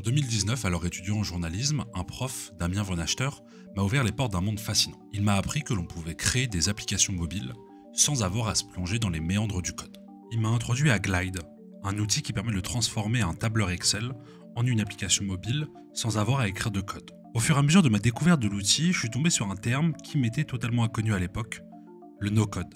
En 2019, alors étudiant en journalisme, un prof, Damien Von Achter, m'a ouvert les portes d'un monde fascinant. Il m'a appris que l'on pouvait créer des applications mobiles sans avoir à se plonger dans les méandres du code. Il m'a introduit à Glide, un outil qui permet de transformer un tableur Excel en une application mobile sans avoir à écrire de code. Au fur et à mesure de ma découverte de l'outil, je suis tombé sur un terme qui m'était totalement inconnu à l'époque, le no-code.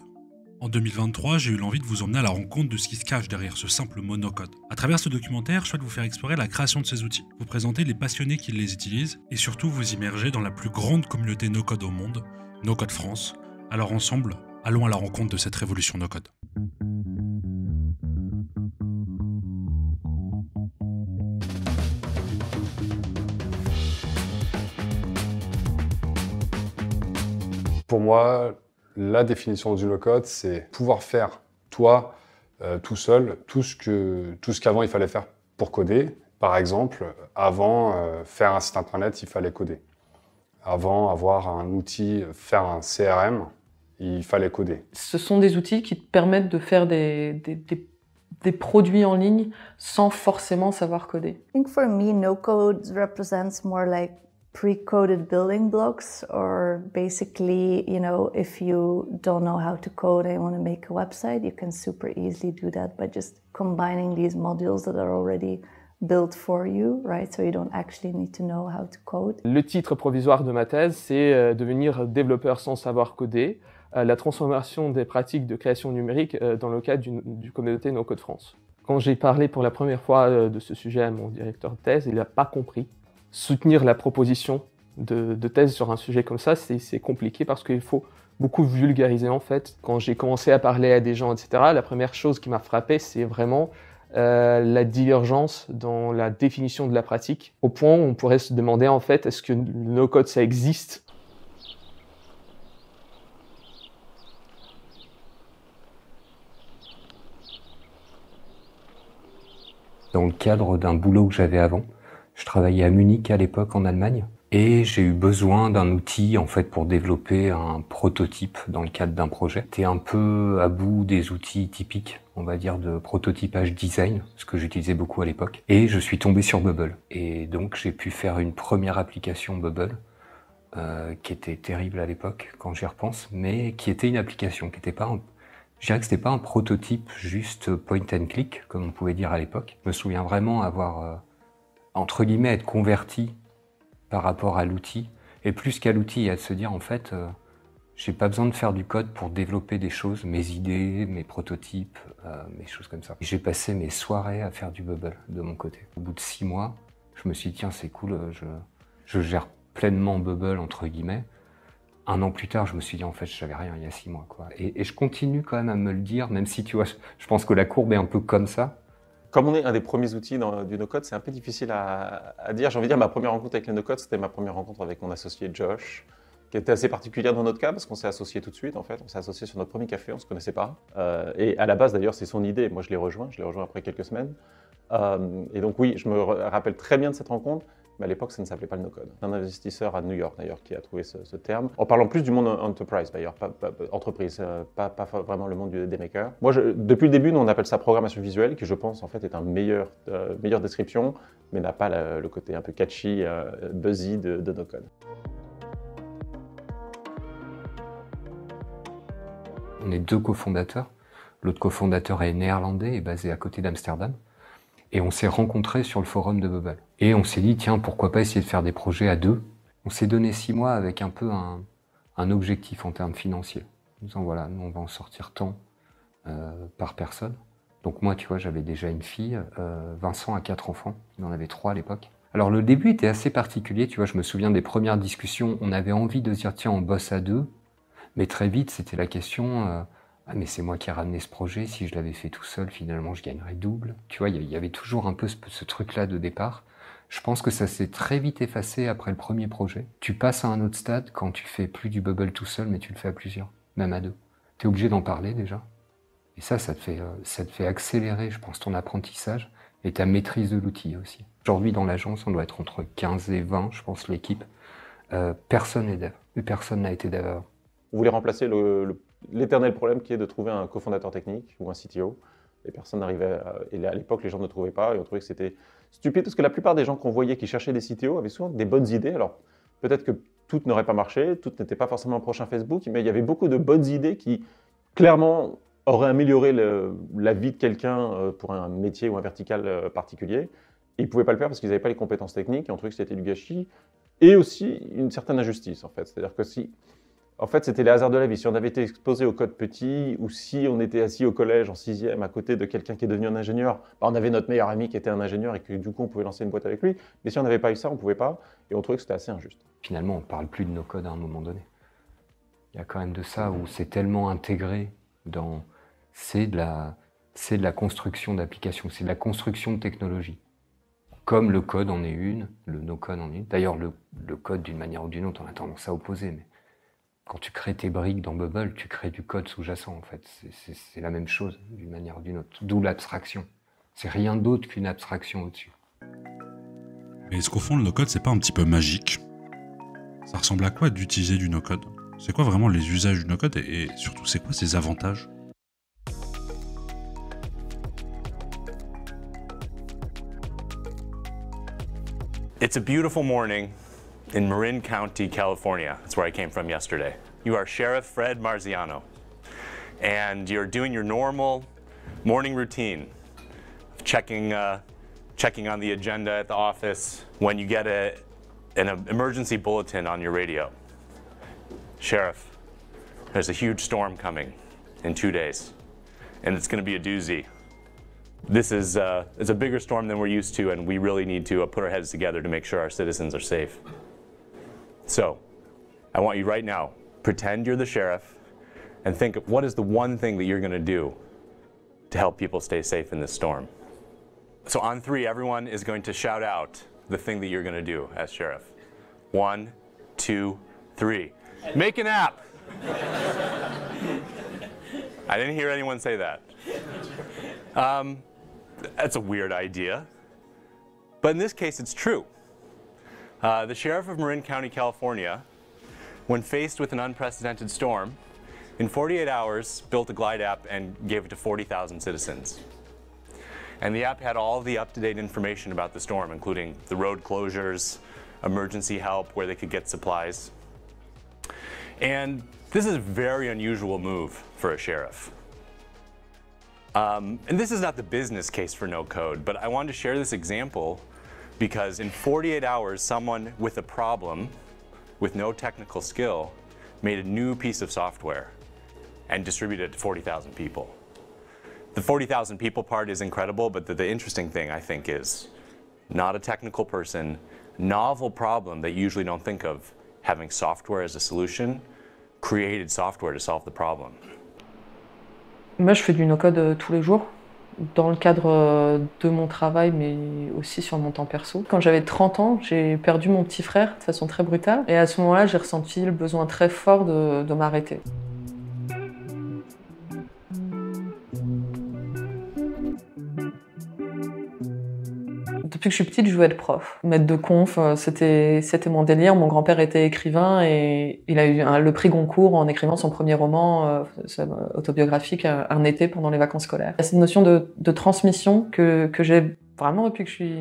En 2023, j'ai eu l'envie de vous emmener à la rencontre de ce qui se cache derrière ce simple monocode. À travers ce documentaire, je souhaite vous faire explorer la création de ces outils, vous présenter les passionnés qui les utilisent et surtout vous immerger dans la plus grande communauté no-code au monde, No-Code France. Alors ensemble, allons à la rencontre de cette révolution no-code. Pour moi, la définition du no code c'est pouvoir faire toi euh, tout seul tout ce que tout ce qu'avant il fallait faire pour coder. Par exemple, avant euh, faire un site internet, il fallait coder. Avant avoir un outil, faire un CRM, il fallait coder. Ce sont des outils qui te permettent de faire des, des, produits en ligne sans forcément savoir coder. think for me, no code represents more like pre-coded building blocks or basically you know if you don't know how to code and want to make a website you can super easily do that by just combining these modules that are already built for you right so you don't actually need to know how to code le titre provisoire de ma thèse c'est euh, devenir développeur sans savoir coder euh, la transformation des pratiques de création numérique euh, dans le cadre du communauté No Code France quand j'ai parlé pour la première fois de ce sujet à mon directeur de thèse il n'a pas compris soutenir la proposition de, thèse sur un sujet comme ça, c'est compliqué parce qu'il faut beaucoup vulgariser en fait. Quand j'ai commencé à parler à des gens, etc., la première chose qui m'a frappé, c'est vraiment euh, la divergence dans la définition de la pratique, au point où on pourrait se demander en fait, est-ce que nos codes ça existe Dans le cadre d'un boulot que j'avais avant, je travaillais à Munich à l'époque en Allemagne et j'ai eu besoin d'un outil en fait pour développer un prototype dans le cadre d'un projet. J'étais un peu à bout des outils typiques, on va dire de prototypage design, ce que j'utilisais beaucoup à l'époque et je suis tombé sur Bubble et donc j'ai pu faire une première application Bubble. Euh, qui était terrible à l'époque quand j'y repense, mais qui était une application, qui n'était pas un je dirais que c'était pas un prototype juste point and click, comme on pouvait dire à l'époque. Je me souviens vraiment avoir euh, entre guillemets, être converti par rapport à l'outil. Et plus qu'à l'outil, à se dire, en fait, euh, j'ai pas besoin de faire du code pour développer des choses, mes idées, mes prototypes, euh, mes choses comme ça. J'ai passé mes soirées à faire du bubble de mon côté. Au bout de six mois, je me suis dit, tiens, c'est cool, euh, je, gère pleinement bubble, entre guillemets. Un an plus tard, je me suis dit, en fait, je savais rien il y a six mois. Quoi. Et, et je continue quand même à me le dire, même si, tu vois, je pense que la courbe est un peu comme ça comme on est un des premiers outils dans, du no-code, c'est un peu difficile à, dire. J'ai envie de dire, ma première rencontre avec le no-code, c'était ma première rencontre avec mon associé Josh, qui était assez particulière dans notre cas parce qu'on s'est associé tout de suite. En fait, on s'est associé sur notre premier café, on ne se connaissait pas. Euh, et à la base, d'ailleurs, c'est son idée. Moi, je l'ai rejoint. Je l'ai rejoint après quelques semaines. Euh, et donc oui, je me rappelle très bien de cette rencontre. Mais à l'époque, ça ne s'appelait pas le no-code. Un investisseur à New York, d'ailleurs, qui a trouvé ce, terme. En parlant plus du monde enterprise, d'ailleurs, pas, entreprise, euh, pas, vraiment le monde du, des makers. Moi, je, depuis le début, nous, on appelle ça programmation visuelle, qui, je pense, en fait, est une meilleur, euh, meilleure description, mais n'a pas le côté un peu catchy, euh, buzzy de, de no On est deux cofondateurs. L'autre cofondateur est néerlandais et basé à côté d'Amsterdam. Et on s'est rencontrés sur le forum de Bubble. Et on s'est dit, tiens, pourquoi pas essayer de faire des projets à deux On s'est donné six mois avec un peu un, objectif en termes financiers. En disant, voilà, nous, on va en sortir tant euh, par personne. Donc moi, tu vois, j'avais déjà une fille, euh, Vincent a quatre enfants, il en avait trois à l'époque. Alors le début était assez particulier, tu vois, je me souviens des premières discussions, on avait envie de dire, tiens, on bosse à deux. Mais très vite, c'était la question, euh, ah, mais c'est moi qui ai ramené ce projet, si je l'avais fait tout seul, finalement je gagnerais double. Tu vois, il y avait toujours un peu ce, truc-là de départ. Je pense que ça s'est très vite effacé après le premier projet. Tu passes à un autre stade quand tu fais plus du bubble tout seul, mais tu le fais à plusieurs, même à deux. Tu es obligé d'en parler déjà. Et ça, ça te, fait, euh, ça te fait accélérer, je pense, ton apprentissage et ta maîtrise de l'outil aussi. Aujourd'hui, dans l'agence, on doit être entre 15 et 20, je pense, l'équipe. Euh, personne n'est dev. Personne n'a été dev Vous voulez remplacer le, le l'éternel problème qui est de trouver un cofondateur technique ou un CTO. Les personnes n'arrivait, et à l'époque les gens ne trouvaient pas et on trouvait que c'était stupide parce que la plupart des gens qu'on voyait qui cherchaient des CTO avaient souvent des bonnes idées. Alors peut-être que toutes n'auraient pas marché, toutes n'étaient pas forcément un prochain Facebook, mais il y avait beaucoup de bonnes idées qui clairement auraient amélioré la vie de quelqu'un euh, pour un métier ou un vertical euh, particulier. Et ils ne pouvaient pas le faire parce qu'ils n'avaient pas les compétences techniques et on trouvait que c'était du gâchis et aussi une certaine injustice en fait. C'est-à-dire que si en fait, c'était les hasards de la vie. Si on avait été exposé au code petit, ou si on était assis au collège en sixième à côté de quelqu'un qui est devenu un ingénieur, bah, on avait notre meilleur ami qui était un ingénieur et que du coup on pouvait lancer une boîte avec lui. Mais si on n'avait pas eu ça, on pouvait pas, et on trouvait que c'était assez injuste. Finalement, on parle plus de nos codes à un moment donné. Il y a quand même de ça où c'est tellement intégré dans, c'est de la, c'est de la construction d'applications, c'est de la construction de technologies. Comme le code en est une, le no-code en est une. D'ailleurs, le, le code d'une manière ou d'une autre, on a tendance à opposer, quand tu crées tes briques dans Bubble, tu crées du code sous-jacent, en fait. C'est la même chose, d'une manière ou d'une autre. D'où l'abstraction. C'est rien d'autre qu'une abstraction au-dessus. Mais est-ce qu'au fond, le no-code, c'est pas un petit peu magique Ça ressemble à quoi d'utiliser du no-code C'est quoi vraiment les usages du no-code et, surtout, c'est quoi ses avantages It's a beautiful morning. in Marin County, California. That's where I came from yesterday. You are Sheriff Fred Marziano, and you're doing your normal morning routine, checking, uh, checking on the agenda at the office when you get a, an emergency bulletin on your radio. Sheriff, there's a huge storm coming in two days, and it's going to be a doozy. This is uh, it's a bigger storm than we're used to, and we really need to uh, put our heads together to make sure our citizens are safe. So I want you right now, pretend you're the sheriff and think of what is the one thing that you're going to do to help people stay safe in this storm. So on three, everyone is going to shout out the thing that you're going to do as sheriff. One, two, three. Make an app. I didn't hear anyone say that. Um, that's a weird idea. But in this case, it's true. Uh, the sheriff of Marin County, California, when faced with an unprecedented storm, in 48 hours built a Glide app and gave it to 40,000 citizens. And the app had all the up-to-date information about the storm, including the road closures, emergency help, where they could get supplies. And this is a very unusual move for a sheriff. Um, and this is not the business case for no code, but I wanted to share this example because in 48 hours, someone with a problem, with no technical skill, made a new piece of software and distributed it to 40,000 people. The 40,000 people part is incredible, but the, the, interesting thing, I think, is not a technical person, novel problem that you usually don't think of, having software as a solution, created software to solve the problem. Moi, je fais du no-code euh, tous les jours. dans le cadre euh, de mon travail, mais aussi sur mon temps perso. Quand j'avais 30 ans, j'ai perdu mon petit frère de façon très brutale. Et à ce moment-là, j'ai ressenti le besoin très fort de, de m'arrêter. Depuis que je suis petite, je voulais être prof. Maître de conf, euh, c'était c'était mon délire. Mon grand-père était écrivain et il a eu le prix Goncourt en écrivant son premier roman euh, euh, autobiographique un été pendant les vacances scolaires. C'est cette notion de, transmission que, j'ai vraiment depuis que je suis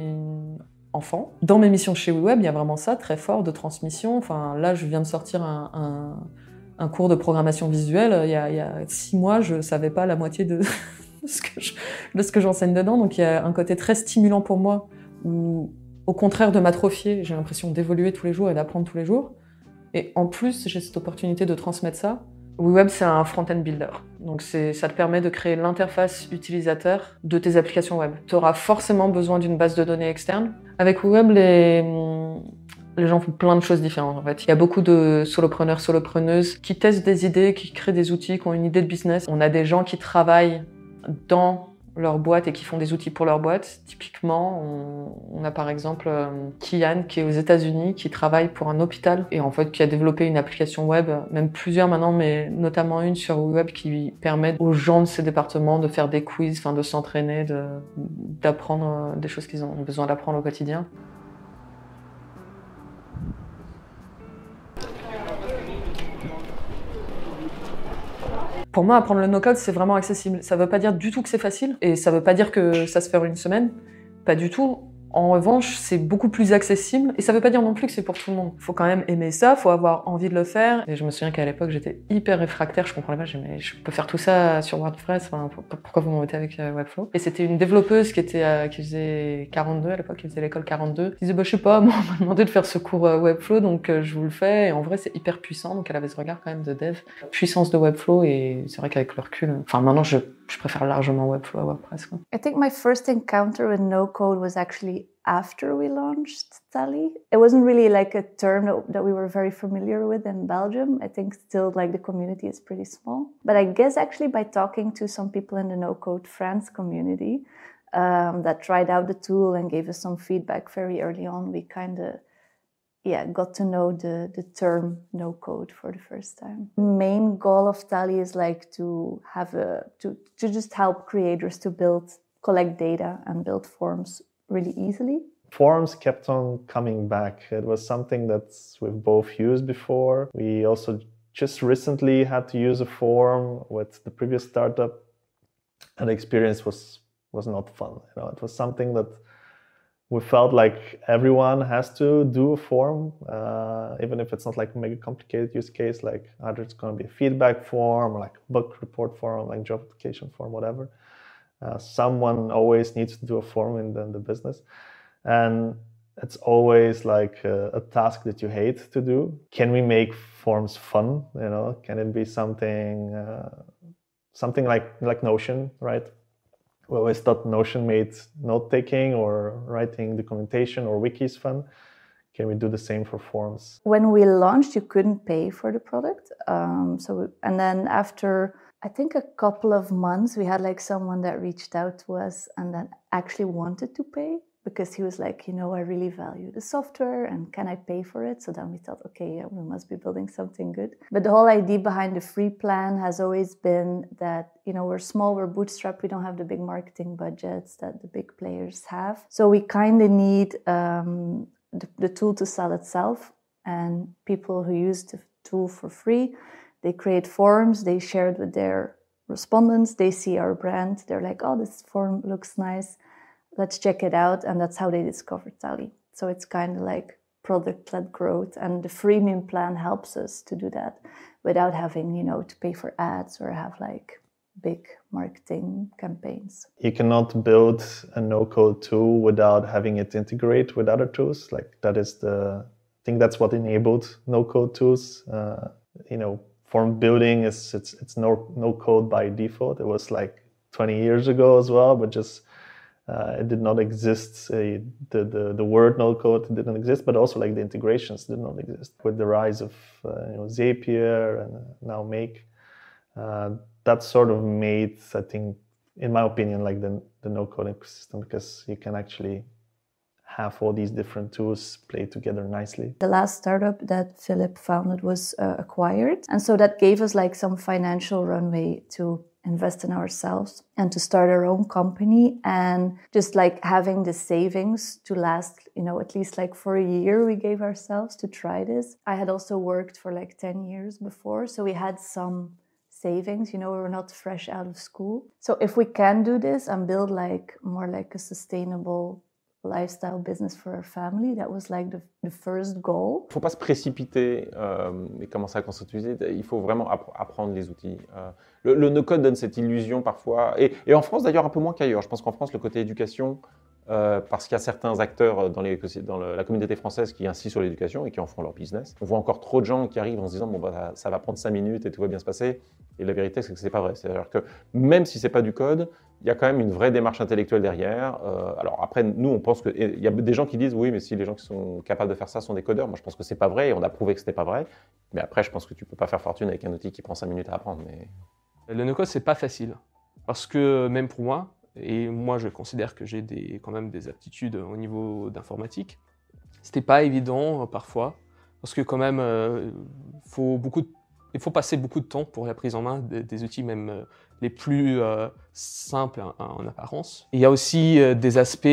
enfant. Dans mes missions chez WeWeb, il y a vraiment ça très fort de transmission. Enfin, là, je viens de sortir un, cours de programmation visuelle, il y a, six mois, je ne savais pas la moitié de, ce que j'enseigne dedans. Donc il y a un côté très stimulant pour moi ou au contraire de m'atrophier, j'ai l'impression d'évoluer tous les jours et d'apprendre tous les jours. Et en plus, j'ai cette opportunité de transmettre ça. WeWeb, c'est un front-end builder. Donc ça te permet de créer l'interface utilisateur de tes applications web. Tu auras forcément besoin d'une base de données externe. Avec WeWeb, les, les gens font plein de choses différentes en fait. Il y a beaucoup de solopreneurs, solopreneuses qui testent des idées, qui créent des outils, qui ont une idée de business. On a des gens qui travaillent dans leur boîte et qui font des outils pour leur boîte. Typiquement, on, a par exemple euh, Kian qui est aux États-Unis, qui travaille pour un hôpital et en fait qui a développé une application web, même plusieurs maintenant, mais notamment une sur web qui permet aux gens de ces départements de faire des quiz, enfin de s'entraîner, d'apprendre euh, des choses qu'ils ont besoin d'apprendre au quotidien. Pour moi, apprendre le no-code, c'est vraiment accessible. Ça ne veut pas dire du tout que c'est facile, et ça ne veut pas dire que ça se fait en une semaine. Pas du tout. En revanche, c'est beaucoup plus accessible. Et ça veut pas dire non plus que c'est pour tout le monde. Il Faut quand même aimer ça, il faut avoir envie de le faire. Et je me souviens qu'à l'époque, j'étais hyper réfractaire. Je comprenais pas, je mais je peux faire tout ça sur WordPress. Enfin, pourquoi vous m'embêtez avec euh, Webflow? Et c'était une développeuse qui était, euh, faisait 42 à l'époque, qui faisait l'école 42. Il disait, bah, je sais pas, moi, on m'a demandé de faire ce cours euh, Webflow, donc je vous le fais. Et en vrai, c'est hyper puissant. Donc elle avait ce regard quand même de dev. Puissance de Webflow. Et c'est vrai qu'avec le recul, enfin, maintenant, je je préfère largement Webflow à WordPress. Quoi. I think my first encounter with no code was actually after we launched Tally. It wasn't really like a term that we were very familiar with in Belgium. I think still like the community is pretty small. But I guess actually by talking to some people in the no code France community um, that tried out the tool and gave us some feedback very early on, we kind of yeah, got to know the, the term no code for the first time. Main goal of Tally is like to have a to, to just help creators to build, collect data and build forms really easily. Forms kept on coming back. It was something that we've both used before. We also just recently had to use a form with the previous startup, and the experience was was not fun. You know, it was something that we felt like everyone has to do a form, uh, even if it's not like mega complicated use case, like either it's going to be a feedback form, or like book report form, like job application form, whatever. Uh, someone always needs to do a form in the, in the business. And it's always like a, a, task that you hate to do. Can we make forms fun? You know, can it be something, uh, something like like Notion, right? Well, I thought Notion made note taking or writing documentation or wikis fun. Can we do the same for forms? When we launched, you couldn't pay for the product. Um, so, we, and then after I think a couple of months, we had like someone that reached out to us and that actually wanted to pay because he was like, you know, I really value the software and can I pay for it? So then we thought, okay, yeah, we must be building something good. But the whole idea behind the free plan has always been that, you know, we're small, we're bootstrapped, we don't have the big marketing budgets that the big players have. So we kind of need um, the, the tool to sell itself. And people who use the tool for free, they create forums, they share it with their respondents, they see our brand, they're like, oh, this form looks nice let's check it out. And that's how they discovered Tally. So it's kind of like product led growth. And the freemium plan helps us to do that without having, you know, to pay for ads or have like big marketing campaigns. You cannot build a no code tool without having it integrate with other tools. Like that is the I think that's what enabled no code tools. Uh, you know, form building is it's it's no no code by default. It was like 20 years ago as well, but just uh, it did not exist. Uh, the, the, the word no code didn't exist, but also like the integrations did not exist. With the rise of uh, you know, Zapier and uh, now Make, uh, that sort of made, I think, in my opinion, like the, the no code ecosystem because you can actually have all these different tools play together nicely. The last startup that Philip founded was uh, acquired. And so that gave us like some financial runway to invest in ourselves and to start our own company and just like having the savings to last you know at least like for a year we gave ourselves to try this i had also worked for like 10 years before so we had some savings you know we were not fresh out of school so if we can do this and build like more like a sustainable lifestyle business for our family. That was like the, first goal. Il faut pas se précipiter euh, et commencer à constituer. Il faut vraiment apprendre les outils. Euh, le, no-code donne cette illusion parfois. Et, et en France, d'ailleurs, un peu moins qu'ailleurs. Je pense qu'en France, le côté éducation euh, parce qu'il y a certains acteurs euh, dans, la communauté française qui insistent sur l'éducation et qui en font leur business. On voit encore trop de gens qui arrivent en se disant bon bah, ça va prendre 5 minutes et tout va bien se passer. Et la vérité c'est que c'est pas vrai. C'est-à-dire que même si ce c'est pas du code, il y a quand même une vraie démarche intellectuelle derrière. Euh, alors après nous on pense que il y a des gens qui disent oui mais si les gens qui sont capables de faire ça sont des codeurs. Moi je pense que c'est pas vrai et on a prouvé que ce n'était pas vrai. Mais après je pense que tu peux pas faire fortune avec un outil qui prend 5 minutes à apprendre. Le no-code c'est pas facile parce que même pour moi et moi, je considère que j'ai quand même des aptitudes au niveau d'informatique. C'était pas évident euh, parfois, parce que quand même, euh, faut il faut passer beaucoup de temps pour la prise en main des, outils, même euh, les plus simples en, apparence. il y a aussi des aspects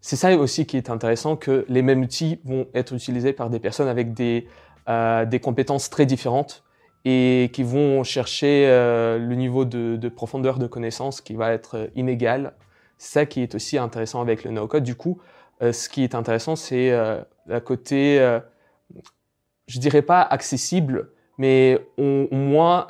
c'est ça aussi qui est intéressant, que les mêmes outils vont être utilisés par des personnes avec des compétences très différentes et qui vont chercher euh, le niveau de, profondeur de connaissance qui va être euh, inégal. C'est ça qui est aussi intéressant avec le no-code. Du coup, euh, ce qui est intéressant, c'est la côté, je dirais pas accessible, mais au moins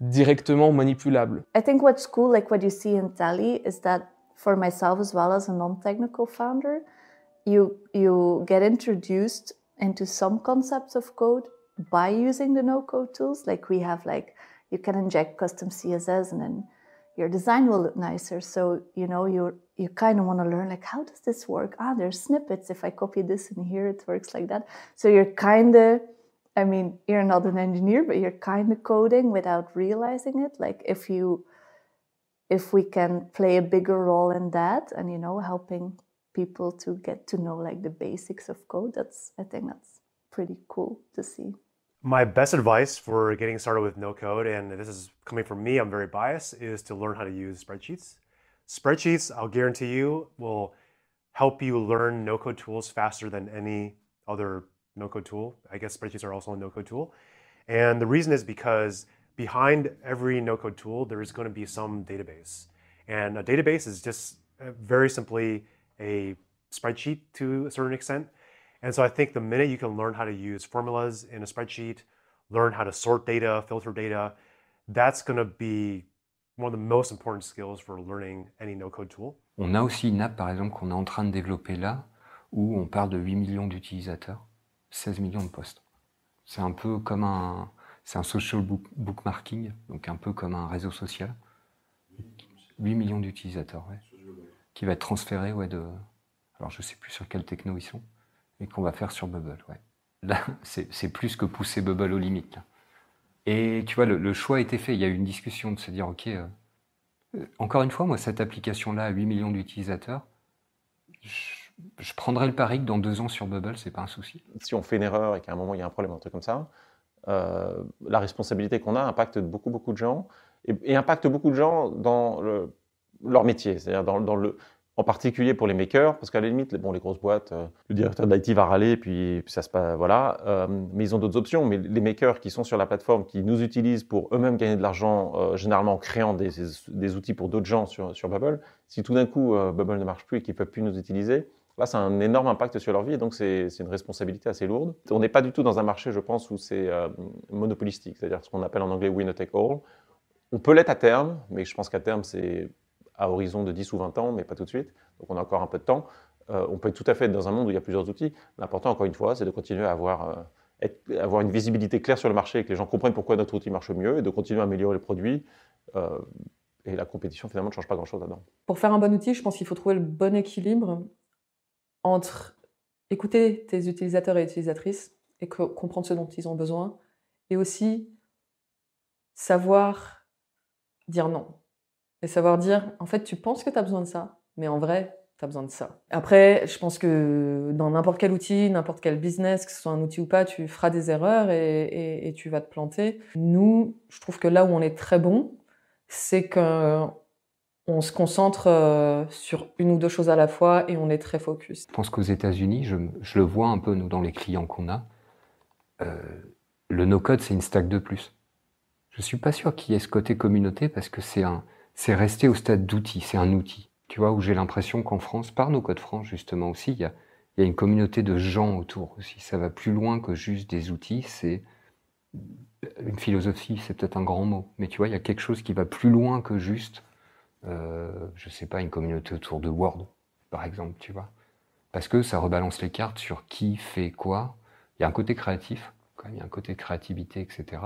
directement manipulable. I think what's cool, like what you see in Tally, is that for myself as well as a non-technical founder, you you get introduced into some concepts of code by using the no-code tools. Like we have like you can inject custom CSS and then your design will look nicer. So you know you you kind of want to learn like how does this work? Ah, there's snippets. If I copy this in here, it works like that. So you're kind of I mean, you're not an engineer, but you're kind of coding without realizing it. Like if you if we can play a bigger role in that and you know helping people to get to know like the basics of code that's i think that's pretty cool to see my best advice for getting started with no code, and this is coming from me, I'm very biased, is to learn how to use spreadsheets. Spreadsheets, I'll guarantee you, will help you learn no code tools faster than any other no code tool. I guess spreadsheets are also a no code tool. And the reason is because behind every no code tool, there is going to be some database. And a database is just uh, very simply a spreadsheet to a certain extent. And so I think the minute you can learn how to use formulas in a spreadsheet, learn how to sort data, filter data, that's going to be one of the most important skills for learning any no-code tool. On a aussi une app, par exemple, qu'on est en train de développer là, où on parle de 8 millions d'utilisateurs, 16 millions de postes. C'est un peu comme un, un social bookmarking, donc un peu comme un réseau social. 8 millions d'utilisateurs, ouais, qui va être transféré ouais, de... Alors je ne sais plus sur quelle techno ils sont et qu'on va faire sur Bubble. Ouais. Là, c'est plus que pousser Bubble aux limites. Et tu vois, le, choix a été fait. Il y a eu une discussion de se dire, OK, euh, euh, encore une fois, moi, cette application-là à 8 millions d'utilisateurs, je, prendrais prendrai le pari que dans deux ans sur Bubble, c'est pas un souci. Si on fait une erreur et qu'à un moment, il y a un problème, un truc comme ça, euh, la responsabilité qu'on a impacte beaucoup, beaucoup de gens et, impacte beaucoup de gens dans leur métier, c'est-à-dire dans le, en particulier pour les makers, parce qu'à la limite, bon, les grosses boîtes, euh, le directeur d'IT va râler, puis, puis, ça se passe, voilà. Euh, mais ils ont d'autres options. Mais les makers qui sont sur la plateforme, qui nous utilisent pour eux-mêmes gagner de l'argent, euh, généralement en créant des, outils pour d'autres gens sur, Bubble, si tout d'un coup Bubble ne marche plus et qu'ils ne peuvent plus nous utiliser, là, c'est un énorme impact sur leur vie, et donc c'est une responsabilité assez lourde. On n'est pas du tout dans un marché, je pense, où c'est monopolistique, c'est-à-dire ce qu'on appelle en anglais winner take all. On peut l'être à terme, mais je pense qu'à terme, c'est à horizon de 10 ou 20 ans, mais pas tout de suite. Donc on a encore un peu de temps. Euh, on peut tout à fait être dans un monde où il y a plusieurs outils. L'important, encore une fois, c'est de continuer à avoir, euh, une visibilité claire sur le marché et que les gens comprennent pourquoi notre outil marche mieux et de continuer à améliorer les produits. Euh, et la compétition, finalement, ne change pas grand-chose là-dedans. Pour faire un bon outil, je pense qu'il faut trouver le bon équilibre entre écouter tes utilisateurs et utilisatrices et comprendre ce dont ils ont besoin et aussi savoir dire non. Et savoir dire, en fait, tu penses que tu as besoin de ça, mais en vrai, tu as besoin de ça. Après, je pense que dans n'importe quel outil, n'importe quel business, que ce soit un outil ou pas, tu feras des erreurs et, tu vas te planter. Nous, je trouve que là où on est très bon, c'est qu'on se concentre euh, sur une ou deux choses à la fois et on est très focus. Je pense qu'aux États-Unis, je, le vois un peu, nous, dans les clients qu'on a, euh, le no-code, c'est une stack de plus. Je ne suis pas sûr qu'il y ait ce côté communauté parce que c'est un, c'est rester au stade d'outil, c'est un outil. Tu vois, où j'ai l'impression qu'en France, par nos codes France justement aussi, il y a, une communauté de gens autour aussi. Ça va plus loin que juste des outils, c'est euh, une philosophie, c'est peut-être un grand mot, mais tu vois, il y a quelque chose qui va plus loin que juste, je euh, je sais pas, une communauté autour de Word, par exemple, tu vois. Parce que ça rebalance les cartes sur qui fait quoi. Il y a un côté créatif, quand même, il y a un côté créativité, etc.,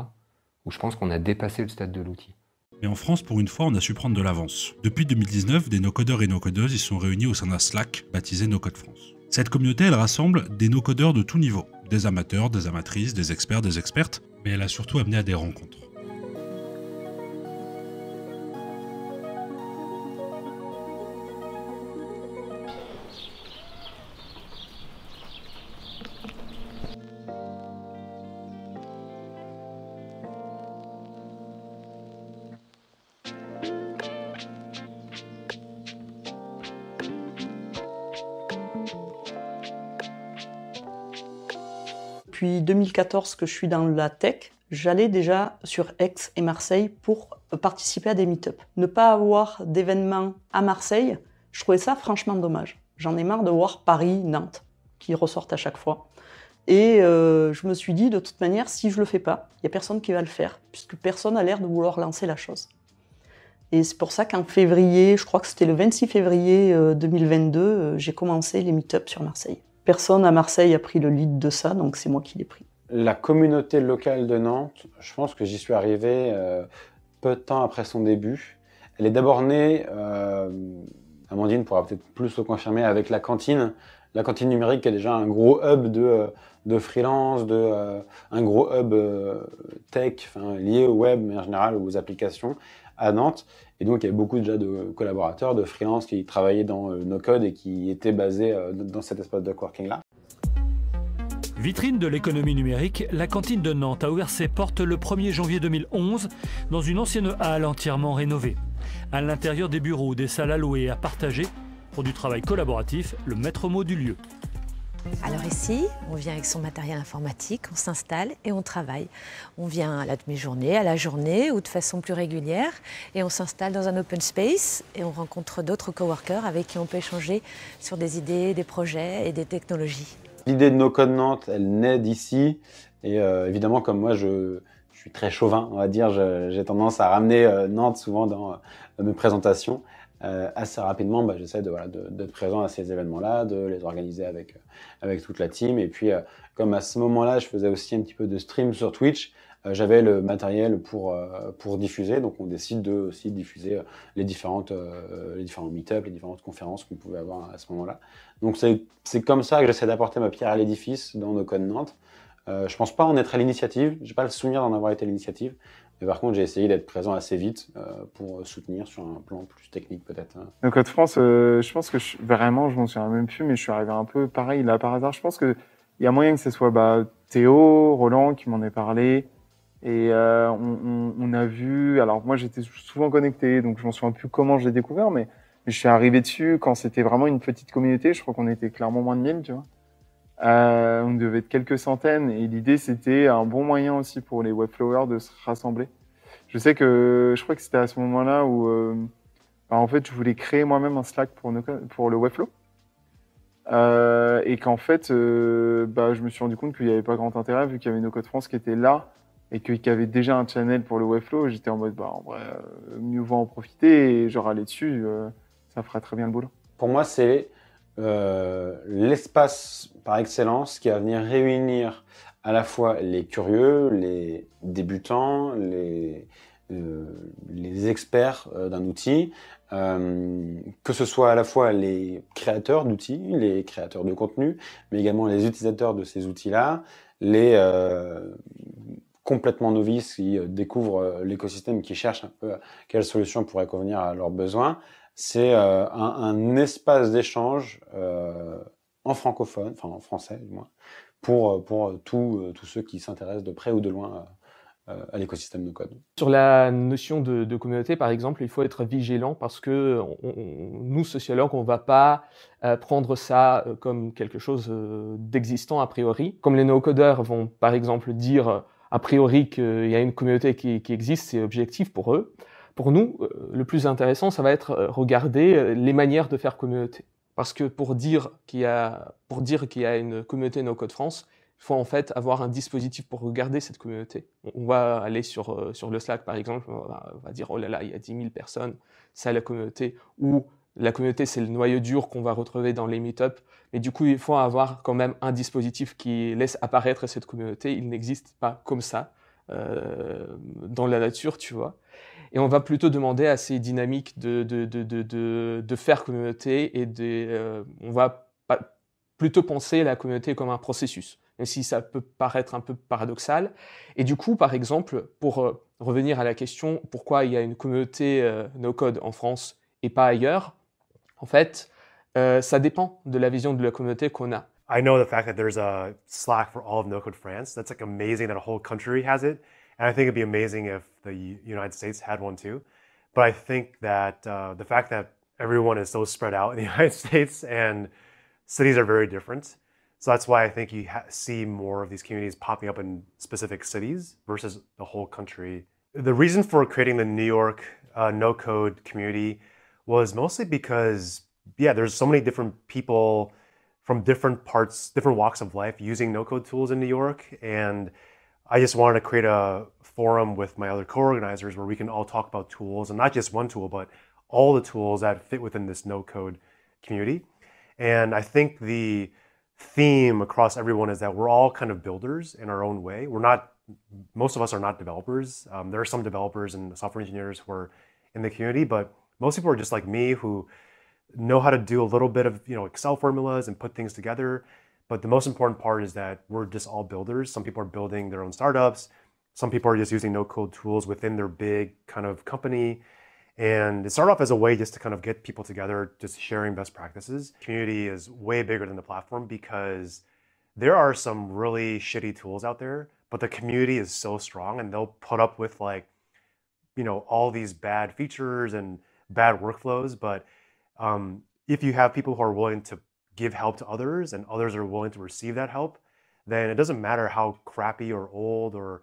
où je pense qu'on a dépassé le stade de l'outil. Mais en France, pour une fois, on a su prendre de l'avance. Depuis 2019, des no-codeurs et no-codeuses y sont réunis au sein d'un Slack baptisé NoCode France. Cette communauté, elle rassemble des no-codeurs de tous niveau, des amateurs, des amatrices, des experts, des expertes, mais elle a surtout amené à des rencontres. que je suis dans la tech, j'allais déjà sur Aix et Marseille pour participer à des meet-up. Ne pas avoir d'événements à Marseille, je trouvais ça franchement dommage. J'en ai marre de voir Paris, Nantes, qui ressortent à chaque fois. Et euh, je me suis dit, de toute manière, si je le fais pas, il n'y a personne qui va le faire, puisque personne a l'air de vouloir lancer la chose. Et c'est pour ça qu'en février, je crois que c'était le 26 février 2022, euh, euh, j'ai commencé les meet-ups sur Marseille. Personne à Marseille a pris le lead de ça, donc c'est moi qui l'ai pris la communauté locale de Nantes, je pense que j'y suis arrivé euh, peu de temps après son début. Elle est d'abord née, euh, Amandine pourra peut-être plus le confirmer, avec la cantine. La cantine numérique qui est déjà un gros hub de, euh, freelance, de, un gros hub tech lié au web, mais en général aux applications à Nantes. Et donc, il y a beaucoup déjà de collaborateurs, de freelance qui travaillaient dans nos codes et qui étaient basés dans cet espace de coworking-là. Vitrine de l'économie numérique, la cantine de Nantes a ouvert ses portes le 1er janvier 2011 dans une ancienne halle entièrement rénovée. À l'intérieur des bureaux, des salles à louer et à partager, pour du travail collaboratif, le maître mot du lieu. Alors ici, on vient avec son matériel informatique, on s'installe et on travaille. On vient à la demi-journée, à la journée ou de façon plus régulière et on s'installe dans un open space et on rencontre d'autres coworkers avec qui on peut échanger sur des idées, des projets et des technologies. L'idée de No Code Nantes, elle naît d'ici. Et euh, évidemment, comme moi, je, suis très chauvin, on va dire, j'ai tendance à ramener euh, Nantes souvent dans mes présentations. Euh, assez rapidement, bah, j'essaie de, voilà, d'être présent à ces événements-là, de les organiser avec, avec toute la team. Et puis, comme à ce moment-là, je faisais aussi un petit peu de stream sur Twitch, euh, j'avais le matériel pour, euh, pour diffuser, donc on décide de aussi diffuser euh, les, différentes, les différents meet les différentes conférences qu'on pouvait avoir à ce moment-là. Donc c'est comme ça que j'essaie d'apporter ma pierre à l'édifice dans nos codes Nantes. Euh, je pense pas en être à l'initiative, j'ai pas le souvenir d'en avoir été à l'initiative, mais par contre j'ai essayé d'être présent assez vite pour soutenir sur un plan plus technique peut-être. Donc hein. Code France, je pense que je, vraiment je m'en souviens même plus, mais je suis arrivé un peu pareil là par hasard. Je pense qu'il y a moyen que ce soit bah, Théo, Roland qui m'en ait parlé, et euh, on, on, on, a vu. Alors moi, j'étais souvent connecté, donc je m'en souviens plus comment je l'ai découvert, mais, je suis arrivé dessus quand c'était vraiment une petite communauté. Je crois qu'on était clairement moins de 1000, tu vois. Euh, on devait être quelques centaines, et l'idée c'était un bon moyen aussi pour les webflowers de se rassembler. Je sais que je crois que c'était à ce moment-là où, euh, bah, en fait, je voulais créer moi-même un Slack pour, pour le webflow. Euh, et qu'en fait, euh, bah, je me suis rendu compte qu'il n'y avait pas grand intérêt vu qu'il y avait nos codes France qui étaient là et qu'il y avait déjà un channel pour le Webflow, j'étais en mode, bah, en vrai, euh, mieux vaut en profiter et genre aller dessus, euh, ça fera très bien le boulot. Pour moi, c'est euh, l'espace par excellence qui va venir réunir à la fois les curieux, les débutants, les, les experts d'un outil, que ce soit à la fois les créateurs d'outils, les créateurs de contenu, mais également les utilisateurs de ces outils-là, les, complètement novices qui euh, découvrent euh, l'écosystème, qui cherchent un peu euh, quelles solutions pourraient convenir à leurs besoins. C'est un, espace d'échange en francophone, enfin en français du moins, pour, pour tous ceux qui s'intéressent de près ou de loin à l'écosystème de code. Sur la notion de, communauté, par exemple, il faut être vigilant parce que nous, sociologues, on ne va pas prendre ça comme quelque chose d'existant a priori. Comme les no-codeurs vont, par exemple, dire a priori qu'il y a une communauté qui, existe, c'est objectif pour eux. Pour nous, euh, le plus intéressant, ça va être euh, regarder euh, les manières de faire communauté. Parce que pour dire qu'il y a, pour dire qu'il y une communauté No Code France, il faut en fait avoir un dispositif pour regarder cette communauté. On va aller sur, sur le Slack, par exemple, on va, dire, oh là là, il y a 10 000 personnes, c'est la communauté, ou la communauté, c'est le noyau dur qu'on va retrouver dans les meet Mais du coup, il faut avoir quand même un dispositif qui laisse apparaître cette communauté. Il n'existe pas comme ça euh, dans la nature, tu vois. Et on va plutôt demander à ces dynamiques de, faire communauté et euh, on va plutôt penser la communauté comme un processus, même si ça peut paraître un peu paradoxal. Et du coup, par exemple, pour euh, revenir à la question pourquoi il y a une communauté no-code en France et pas ailleurs, En fait, euh, ça dépend de la vision de la communauté qu'on a. I know the fact that there's a Slack for all of no code France. That's like amazing that a whole country has it. And I think it'd be amazing if the United States had one too. But I think that uh, the fact that everyone is so spread out in the United States and cities are very different. So that's why I think you see more of these communities popping up in specific cities versus the whole country. The reason for creating the New York uh, no code community was mostly because yeah, there's so many different people from different parts, different walks of life using no code tools in New York. And I just wanted to create a forum with my other co organizers where we can all talk about tools and not just one tool, but all the tools that fit within this no code community. And I think the theme across everyone is that we're all kind of builders in our own way. We're not, most of us are not developers. Um, there are some developers and software engineers who are in the community, but most people are just like me who know how to do a little bit of you know Excel formulas and put things together. But the most important part is that we're just all builders. Some people are building their own startups. Some people are just using no code tools within their big kind of company. And it started off as a way just to kind of get people together, just sharing best practices. Community is way bigger than the platform because there are some really shitty tools out there, but the community is so strong and they'll put up with like, you know, all these bad features and bad workflows, but um, if you have people who are willing to give help to others and others are willing to receive that help, then it doesn't matter how crappy or old or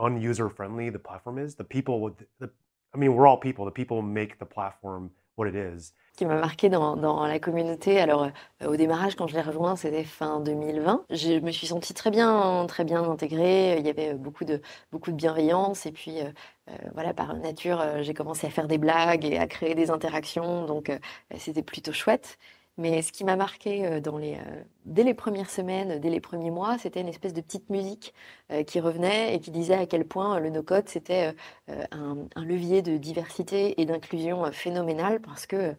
unuser friendly the platform is. The people, with the, I mean, we're all people. The people make the platform Ce qui m'a marqué dans, la communauté. Alors, euh, au démarrage, quand je l'ai rejoint, c'était fin 2020. Je me suis sentie très bien, très bien intégrée. Il y avait beaucoup de, beaucoup de bienveillance. Et puis, euh, euh, voilà, par nature, j'ai commencé à faire des blagues et à créer des interactions. Donc, c'était plutôt chouette. Mais ce qui m'a marqué euh, dans les, euh, dès les premières semaines, dès les premiers mois, c'était une espèce de petite musique euh, qui revenait et qui disait à quel point le no-code, c'était un, levier de diversité et d'inclusion phénoménal parce que,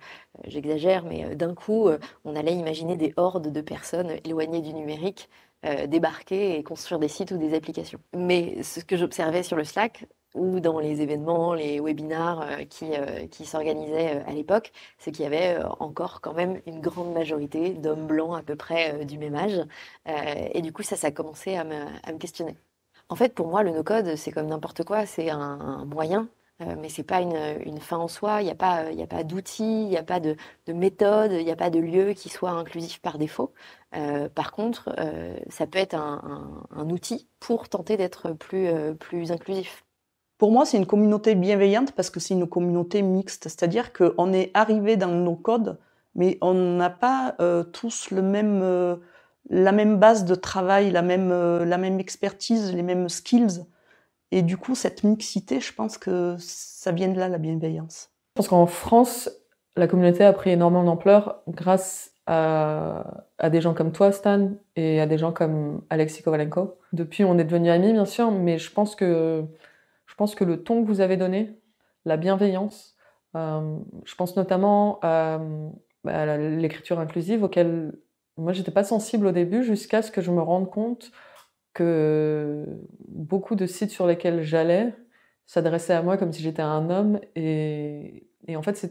j'exagère, mais d'un coup, on allait imaginer des hordes de personnes éloignées du numérique. débarquer et construire des sites ou des applications. Mais ce que j'observais sur le Slack, ou dans les événements, les webinars euh, qui, euh, qui s'organisaient euh, à l'époque, c'est qu'il y avait encore quand même une grande majorité d'hommes blancs à peu près du même âge. et du coup, ça, ça a commencé à me, à me questionner. En fait, pour moi, le no-code, c'est comme n'importe quoi, c'est un, moyen mais mais c'est pas une, une, fin en soi. Il n'y a pas, d'outil, pas d'outils, il n'y a pas de, de méthode, il n'y a pas de lieu qui soit inclusif par défaut. par contre, ça peut être un, un, un, outil pour tenter d'être plus, plus inclusif. Pour moi, c'est une communauté bienveillante parce que c'est une communauté mixte, c'est-à-dire qu'on est arrivé dans nos codes, mais on n'a pas euh, tous le même, euh, la même base de travail, la même, euh, la même expertise, les mêmes skills. Et du coup, cette mixité, je pense que ça vient de là, la bienveillance. Je pense qu'en France, la communauté a pris énormément d'ampleur grâce à, à, des gens comme toi, Stan, et à des gens comme Alexis Kovalenko. Depuis, on est devenus amis, bien sûr, mais je pense que pense que le ton que vous avez donné, la bienveillance, euh, je pense notamment à, euh, bah, l'écriture inclusive auquel moi j'étais pas sensible au début jusqu'à ce que je me rende compte que beaucoup de sites sur lesquels j'allais s'adressaient à moi comme si j'étais un homme et, et en fait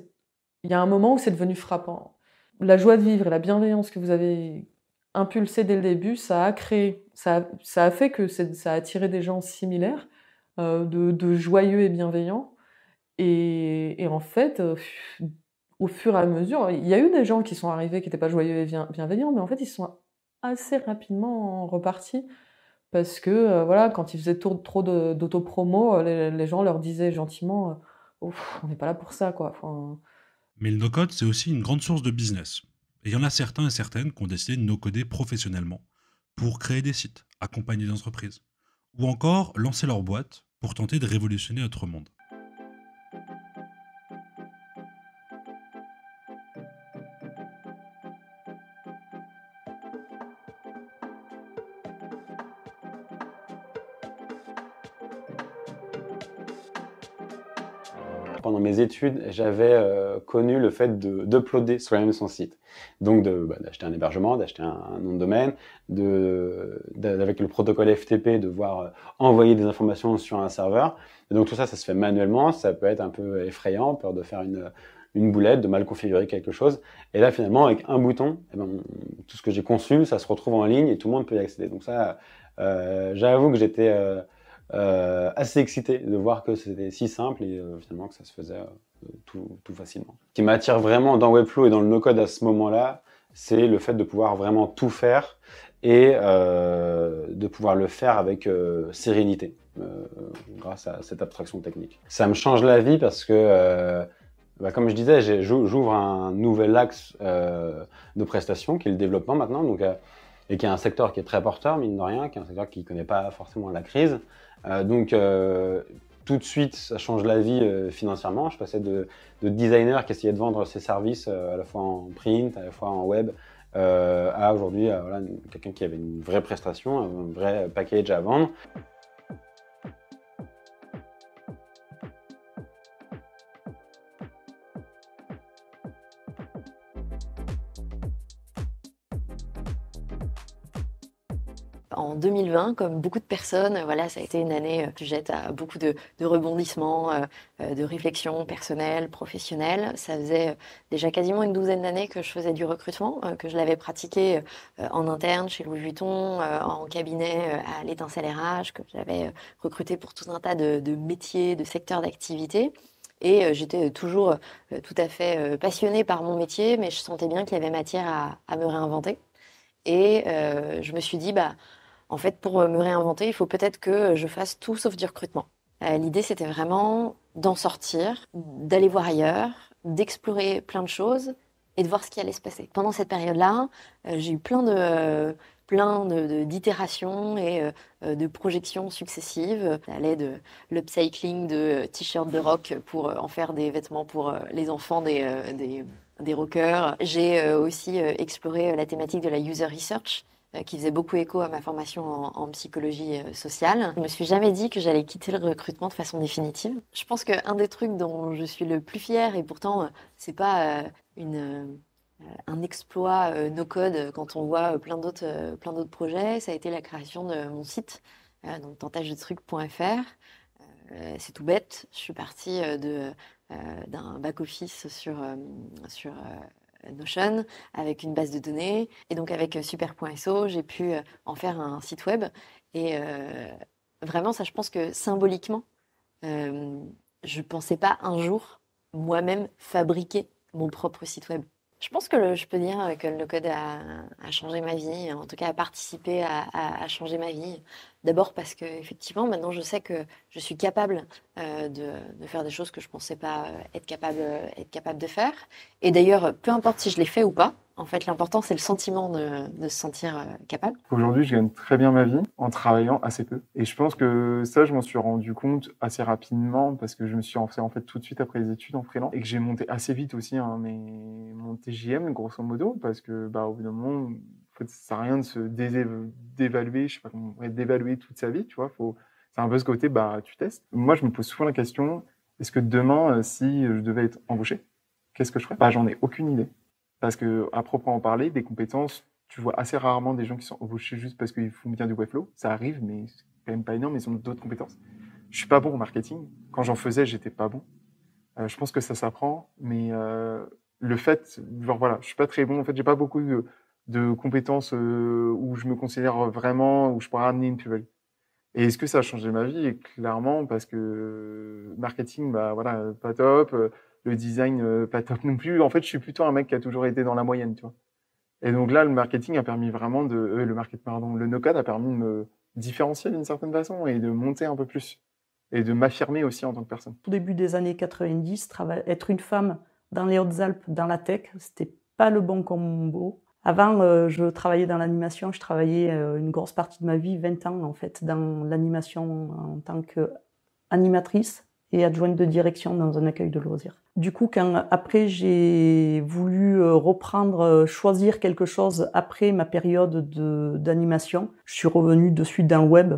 il y a un moment où c'est devenu frappant. La joie de vivre et la bienveillance que vous avez impulsée dès le début, ça a créé, ça, ça a fait que ça a attiré des gens similaires euh, de, joyeux et bienveillants. Et, en fait, euh, au fur et à mesure, il y a eu des gens qui sont arrivés qui n'étaient pas joyeux et bienveillants, mais en fait, ils sont assez rapidement repartis. Parce que, euh, voilà, quand ils faisaient trop, trop d'autopromo, les, gens leur disaient gentiment on n'est pas là pour ça, quoi. Mais le no-code, c'est aussi une grande source de business. Et il y en a certains et certaines qui ont décidé de no-coder professionnellement pour créer des sites, accompagner des entreprises, ou encore lancer leur boîte pour tenter de révolutionner notre monde. mes études, j'avais euh, connu le fait d'uploader soi-même son site. Donc bah, d'acheter un hébergement, d'acheter un, nom de domaine, de, avec le protocole FTP, de voir euh, envoyer des informations sur un serveur. donc tout ça, ça se fait manuellement, ça peut être un peu effrayant, peur de faire une, une boulette, de mal configurer quelque chose. Et là, finalement, avec un bouton, eh ben, tout ce que j'ai conçu, ça se retrouve en ligne et tout le monde peut y accéder. Donc ça, euh, j'avoue que j'étais... Euh, assez excité de voir que c'était si simple et euh, finalement que ça se faisait euh, tout, facilement. Ce qui m'attire vraiment dans Webflow et dans le no-code à ce moment-là, c'est le fait de pouvoir vraiment tout faire et de pouvoir le faire avec sérénité grâce à cette abstraction technique. Ça me change la vie parce que bah, comme je disais, j'ouvre un nouvel axe de prestation qui est le développement maintenant, donc, et qui est un secteur qui est très porteur, mine de rien, qui est un secteur qui ne connaît pas forcément la crise. Euh, donc, euh, tout de suite, ça change la vie euh, financièrement. Je passais de, designer qui essayait de vendre ses services à la fois en print, à la fois en web, à aujourd'hui quelqu'un qui avait une vraie prestation, un vrai package à vendre. 2020, comme beaucoup de personnes, euh, voilà, ça a été une année euh, jette à beaucoup de, rebondissements, euh, de réflexions personnelles, professionnelles. Ça faisait déjà quasiment une douzaine d'années que je faisais du recrutement, que je l'avais pratiqué en interne chez Louis Vuitton, en cabinet à l'étincelle RH, que j'avais recruté pour tout un tas de, métiers, de secteurs d'activité. Et j'étais toujours tout à fait passionnée par mon métier, mais je sentais bien qu'il y avait matière à, me réinventer. Et je me suis dit, bah, en fait, pour euh, me réinventer, il faut peut-être que je fasse tout sauf du recrutement. Euh, l'idée, c'était vraiment d'en sortir, d'aller voir ailleurs, d'explorer plein de choses et de voir ce qui allait se passer. Pendant cette période-là, euh, j'ai eu plein de plein d'itérations et de projections successives. à l'aide, de l'upcycling de t-shirts de rock pour en faire des vêtements pour les enfants des, des rockers. J'ai aussi exploré la thématique de la user research, euh, qui faisait beaucoup écho à ma formation en, psychologie euh, sociale. Je me suis jamais dit que j'allais quitter le recrutement de façon définitive. Je pense qu'un des trucs dont je suis le plus fière, et pourtant euh, c'est pas une, un exploit no code quand on voit plein d'autres plein d'autres projets, ça a été la création de mon site, donc trucs.fr. c'est tout bête. Je suis partie de d'un back office sur sur euh, Notion avec une base de données. Et donc avec euh, super.so, j'ai pu euh, en faire un site web. Et vraiment, ça, je pense que symboliquement, je ne pensais pas un jour moi-même fabriquer mon propre site web. Je pense que je peux dire que le code a, changé ma vie, en tout cas a participé à changer ma vie. D'abord parce que effectivement, maintenant, je sais que je suis capable euh, de, faire des choses que je ne pensais pas euh, être capable, euh, être capable de faire. Et d'ailleurs, peu importe si je l'ai fait ou pas, en fait, l'important, c'est le sentiment de, de, se sentir capable. Aujourd'hui, je gagne très bien ma vie en travaillant assez peu. Et je pense que ça, je m'en suis rendu compte assez rapidement parce que je me suis en fait tout de suite après les études en freelance et que j'ai monté assez vite aussi hein, mes, mon TJM, grosso modo, parce que bah, au bout d'un moment, ça sert à rien de se dévaluer, d'évaluer toute sa vie, tu vois. Faut, c'est un peu ce côté, bah, tu testes. Moi, je me pose souvent la question, est-ce que demain, euh, si je devais être embauché, qu'est-ce que je ferais Bah, j'en ai aucune idée. Parce que, à proprement parler, des compétences, tu vois assez rarement des gens qui sont embauchés juste parce qu'ils font bien du Webflow. Ça arrive, mais c'est quand même pas énorme, ils ont d'autres compétences. Je suis pas bon au marketing. Quand j'en faisais, j'étais pas bon. Euh, je pense que ça s'apprend, mais euh, le fait, Je voilà, je suis pas très bon. En fait, j'ai pas beaucoup de de compétences euh, où je me considère vraiment, où je pourrais amener une plus Et est-ce que ça a changé ma vie Clairement, parce que euh, marketing, bah voilà, pas top. Euh, le design, pas top non plus. En fait, je suis plutôt un mec qui a toujours été dans la moyenne, tu vois. Et donc là, le marketing a permis vraiment de, le market, pardon, le no-code a permis de me différencier d'une certaine façon et de monter un peu plus et de m'affirmer aussi en tant que personne. Au début des années 90, être une femme dans les Hautes-Alpes, dans la tech, c'était pas le bon combo. Avant, euh, je travaillais dans l'animation, je travaillais euh, une grosse partie de ma vie, 20 ans en fait, dans l'animation en tant qu'animatrice et adjointe de direction dans un accueil de loisirs. Du coup, quand après j'ai voulu euh, reprendre, choisir quelque chose après ma période d'animation, je suis revenue de suite dans le web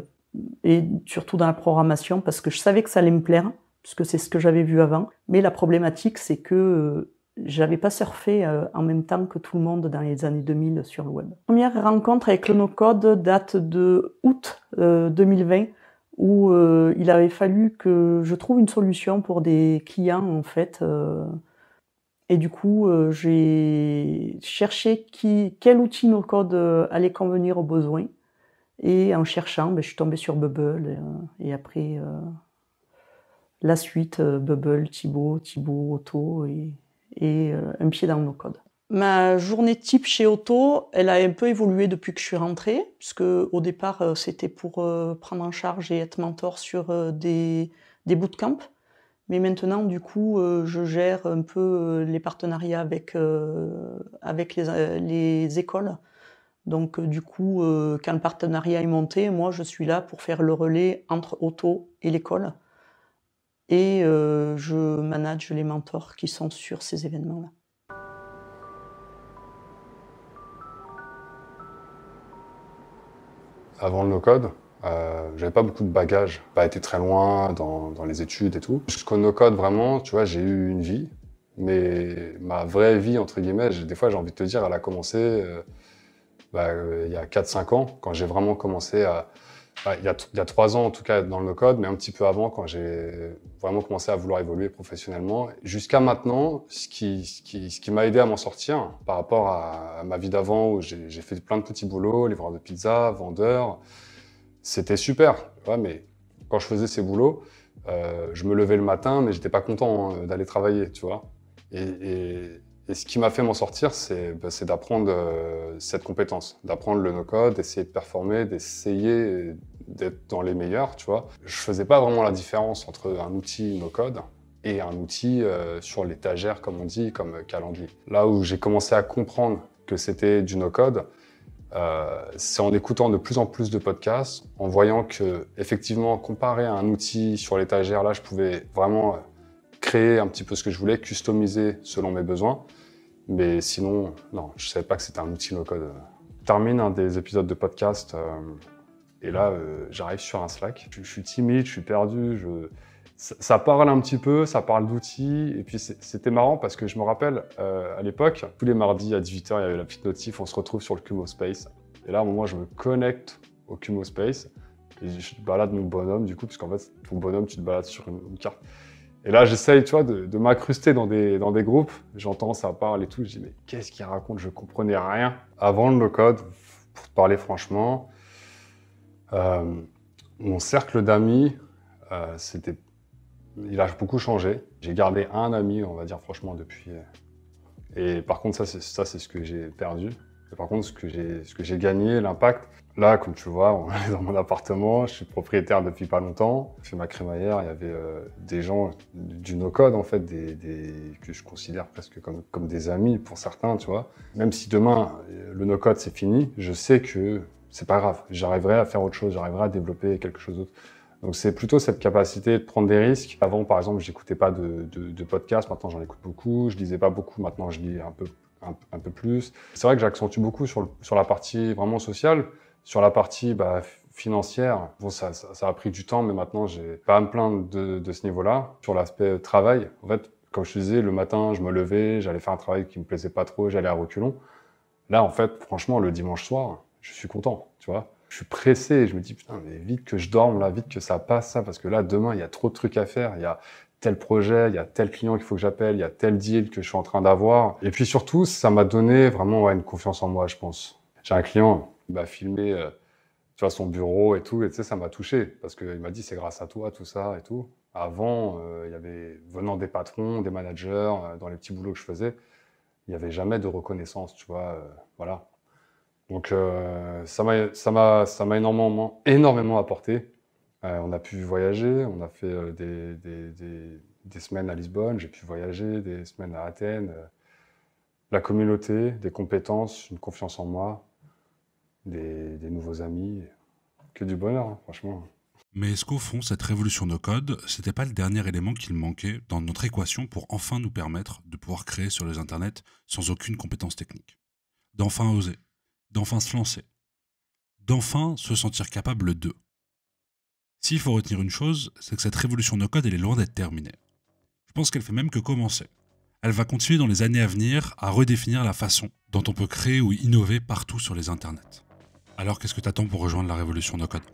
et surtout dans la programmation parce que je savais que ça allait me plaire, puisque c'est ce que j'avais vu avant. Mais la problématique, c'est que n'avais pas surfé euh, en même temps que tout le monde dans les années 2000 sur le web. première rencontre avec le NoCode date de août 2020 euh, où euh, il avait fallu que je trouve une solution pour des clients en fait. et du coup, j'ai cherché quel outil NoCode allait convenir aux besoins. Et en cherchant, ben, je suis tombée sur Bubble. et après, la suite, Bubble, Thibaut, Thibaut, Otto. Et, et euh, un pied dans nos code. Ma journée type chez Auto, elle a un peu évolué depuis que je suis rentrée, puisque au départ euh, c'était pour euh, prendre en charge et être mentor sur des, des bootcamps. Mais maintenant, du coup, je gère un peu les partenariats avec, avec les, les écoles. Donc, du coup, quand le partenariat est monté, moi, je suis là pour faire le relais entre Auto et l'école et euh, je manage les mentors qui sont sur ces événements-là. Avant le no-code, euh, j'avais pas beaucoup de bagages, pas été très loin dans, les études et tout. Jusqu'au no-code, vraiment, tu vois, j'ai eu une vie, mais ma vraie vie, entre guillemets, des fois j'ai envie de te dire, elle a commencé euh, bah, euh, il y a 4-5 ans, quand j'ai vraiment commencé à, il, y a trois ans en tout cas dans le no code, mais un petit peu avant quand j'ai vraiment commencé à vouloir évoluer professionnellement. Jusqu'à maintenant, ce qui, ce qui, m'a aidé à m'en sortir par rapport à, ma vie d'avant où j'ai fait plein de petits boulots, livreur de pizza, vendeur, c'était super. mais quand je faisais ces boulots, euh, je me levais le matin, mais j'étais pas content hein, d'aller travailler, tu vois. Et, ce qui m'a fait m'en sortir, c'est bah, d'apprendre euh, cette compétence, d'apprendre le no-code, d'essayer de performer, d'essayer d'être dans les meilleurs, tu vois. Je faisais pas vraiment la différence entre un outil no code et un outil euh, sur l'étagère, comme on dit, comme calendrier. Là où j'ai commencé à comprendre que c'était du no code, euh, c'est en écoutant de plus en plus de podcasts, en voyant que effectivement, comparé à un outil sur l'étagère, là, je pouvais vraiment euh, créer un petit peu ce que je voulais, customiser selon mes besoins. Mais sinon, non, je savais pas que c'était un outil no code. termine un des épisodes de podcast. Et là, euh, j'arrive sur un Slack. Je, suis timide, je suis perdu. Ça, parle un petit peu, ça parle d'outils. Et puis, c'était marrant parce que je me rappelle, euh, à l'époque, tous les mardis à 18h, il y avait la petite notif, on se retrouve sur le Kumo Space. Et là, moi je me connecte au Kumo Space. Et je balade mon bonhomme, du coup, parce qu'en fait, ton bonhomme, tu te balades sur une, carte. Et là, j'essaye, tu vois, de, de m'incruster dans des, dans des groupes. J'entends, ça parle et tout. Je dis, mais qu'est-ce qu'il raconte Je comprenais rien. Avant le code, pour te parler franchement, euh, mon cercle d'amis, euh, c'était, il a beaucoup changé. J'ai gardé un ami, on va dire franchement, depuis. Euh, et par contre, ça, c'est, ça, c'est ce que j'ai perdu. Et par contre, ce que j'ai, ce que j'ai gagné, l'impact. Là, comme tu vois, on est dans mon appartement, je suis propriétaire depuis pas longtemps. J'ai fait ma crémaillère, il y avait des gens du no-code, en fait, que je considère presque comme, comme des amis pour certains, tu vois. Même si demain, le no-code, c'est fini, je sais que c'est pas grave, j'arriverai à faire autre chose, j'arriverai à développer quelque chose d'autre. Donc c'est plutôt cette capacité de prendre des risques. Avant, par exemple, j'écoutais pas de, podcasts. maintenant j'en écoute beaucoup, je lisais pas beaucoup, maintenant je lis un peu, un, peu plus. C'est vrai que j'accentue beaucoup sur, sur la partie vraiment sociale, sur la partie bah, financière. Bon, ça, a pris du temps, mais maintenant j'ai pas à me plaindre de, de ce niveau-là. Sur l'aspect euh, travail, en fait, comme je te disais, le matin, je me levais, j'allais faire un travail qui me plaisait pas trop, j'allais à reculons. Là, en fait, franchement, le dimanche soir, je suis content, tu vois. Je suis pressé, je me dis putain, mais vite que je dorme là, vite que ça passe ça, parce que là, demain, il y a trop de trucs à faire, il y a tel projet, il y a tel client qu'il faut que j'appelle, il y a tel deal que je suis en train d'avoir. Et puis surtout, ça m'a donné vraiment une confiance en moi, je pense. J'ai un client qui m'a filmé euh, tu vois, son bureau et tout, et tu sais, ça m'a touché, parce qu'il m'a dit c'est grâce à toi, tout ça et tout. Avant, euh, il y avait, venant des patrons, des managers, euh, dans les petits boulots que je faisais, il n'y avait jamais de reconnaissance, tu vois. voilà. Donc euh, ça m'a énormément, apporté. Euh, on a pu voyager, on a fait euh, des, semaines à Lisbonne, j'ai pu voyager, des semaines à Athènes. La communauté, des compétences, une confiance en moi, des, nouveaux amis, que du bonheur, hein, franchement. Mais est-ce qu'au fond, cette révolution de code, c'était pas le dernier élément qu'il manquait dans notre équation pour enfin nous permettre de pouvoir créer sur les internets sans aucune compétence technique D'enfin oser, d'enfin se lancer, d'enfin se sentir capable d'eux. S'il faut retenir une chose, c'est que cette révolution de code, elle est loin d'être terminée. Je pense qu'elle fait même que commencer. Elle va continuer dans les années à venir à redéfinir la façon dont on peut créer ou innover partout sur les internets. Alors qu'est-ce que t'attends pour rejoindre la révolution no code